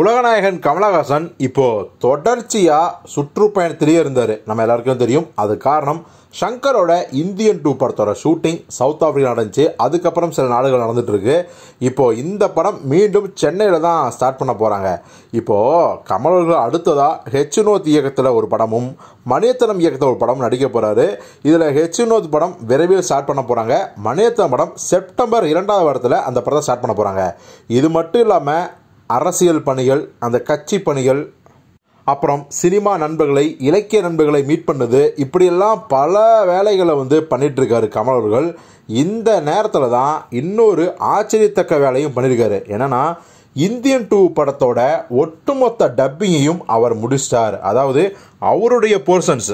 உலகநாயகன் கமலஹாசன் இப்போ தொடர்ச்சியாக சுற்றுப்பயணத்திலேயே இருந்தார் நம்ம எல்லாருக்கும் தெரியும் அது காரணம் ஷங்கரோட இந்தியன் டூ படத்தோட ஷூட்டிங் சவுத் ஆஃப்ரிக்கா நடந்துச்சு அதுக்கப்புறம் சில நாடுகள் நடந்துகிட்ருக்கு இப்போது இந்த படம் மீண்டும் சென்னையில் தான் ஸ்டார்ட் பண்ண போகிறாங்க இப்போது கமலர்கள் அடுத்ததாக ஹெச்னோத் இயக்கத்தில் ஒரு படமும் மணியத்தனம் இயக்கத்தில் ஒரு படம் நடிக்க போகிறாரு இதில் ஹெச்னோத் படம் விரைவில் ஸ்டார்ட் பண்ண போகிறாங்க மணியத்தனம் படம் செப்டம்பர் இரண்டாவது வாரத்தில் அந்த படத்தை ஸ்டார்ட் பண்ண போகிறாங்க இது மட்டும் இல்லாமல் அரசியல் பணிகள் அந்த கட்சி பணிகள் அப்புறம் சினிமா நண்பர்களை இலக்கிய நண்பர்களை மீட் பண்ணது இப்படியெல்லாம் பல வேலைகளை வந்து பண்ணிகிட்ருக்காரு கமல் அவர்கள் இந்த நேரத்தில் தான் இன்னொரு ஆச்சரியத்தக்க வேலையும் பண்ணியிருக்காரு என்னென்னா இந்தியன் டூ படத்தோட ஒட்டுமொத்த டப்பிங்கையும் அவர் முடிச்சிட்டார் அதாவது அவருடைய போர்ஷன்ஸ்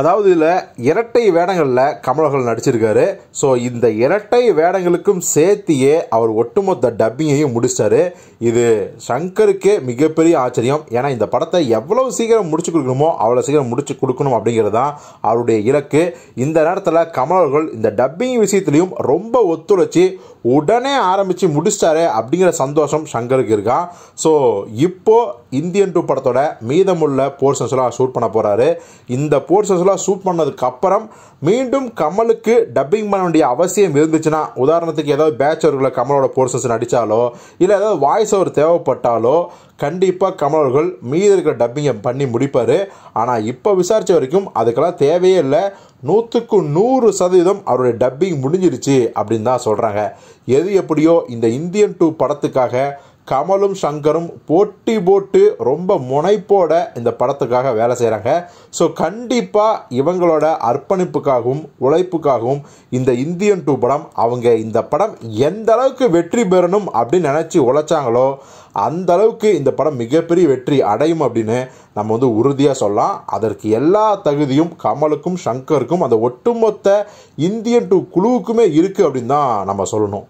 அதாவது இதில் இரட்டை வேடங்களில் கமலஹாசன் நடிச்சிருக்காரு ஸோ இந்த இரட்டை வேடங்களுக்கும் சேர்த்தியே அவர் ஒட்டுமொத்த டப்பிங்கையும் முடிச்சிட்டாரு இது சங்கருக்கே மிகப்பெரிய ஆச்சரியம் ஏன்னா இந்த படத்தை எவ்வளவு சீக்கிரம் முடிச்சு கொடுக்கணுமோ அவ்வளோ சீக்கிரம் முடிச்சு கொடுக்கணும் அப்படிங்கிறது தான் அவருடைய இலக்கு இந்த நேரத்தில் கமலர்கள் இந்த டப்பிங் விஷயத்துலையும் ரொம்ப ஒத்துழைச்சி உடனே ஆரம்பித்து முடிச்சிட்டாரு அப்படிங்கிற சந்தோஷம் சங்கருக்கு இருக்கான் ஸோ இப்போ இந்தியன் டூ படத்தோட மீதமுள்ள போர்ஷன்ஸ்லாம் ஷூட் பண்ண போகிறாரு இந்த போர்ஷன்ஸ் சக்ஸஸ்ஃபுல்லாக ஷூட் பண்ணதுக்கு அப்புறம் மீண்டும் கமலுக்கு டப்பிங் பண்ண வேண்டிய அவசியம் இருந்துச்சுன்னா உதாரணத்துக்கு ஏதாவது பேட்ச் அவர்களை கமலோட போர்சஸ் நடித்தாலோ இல்லை ஏதாவது வாய்ஸ் அவர் தேவைப்பட்டாலோ கண்டிப்பாக கமல் அவர்கள் மீதி இருக்கிற டப்பிங்கை பண்ணி முடிப்பார் ஆனால் இப்போ விசாரித்த வரைக்கும் அதுக்கெல்லாம் தேவையே இல்லை நூற்றுக்கு நூறு சதவீதம் அவருடைய டப்பிங் முடிஞ்சிருச்சு அப்படின்னு தான் சொல்கிறாங்க எது எப்படியோ இந்த இந்தியன் டூ படத்துக்காக கமலும் சங்கரும் போட்டி போட்டு ரொம்ப முனைப்போட இந்த படத்துக்காக வேலை செய்கிறாங்க ஸோ கண்டிப்பாக இவங்களோட அர்ப்பணிப்புக்காகவும் உழைப்புக்காகவும் இந்த இந்தியன் டூ படம் அவங்க இந்த படம் எந்த அளவுக்கு வெற்றி பெறணும் அப்படின்னு நினச்சி உழைச்சாங்களோ அந்த அளவுக்கு இந்த படம் மிகப்பெரிய வெற்றி அடையும் அப்படின்னு நம்ம வந்து உறுதியாக சொல்லலாம் அதற்கு எல்லா தகுதியும் கமலுக்கும் சங்கருக்கும் அந்த ஒட்டுமொத்த இந்தியன் டூ குழுவுக்குமே இருக்குது அப்படின்னு தான் நம்ம சொல்லணும்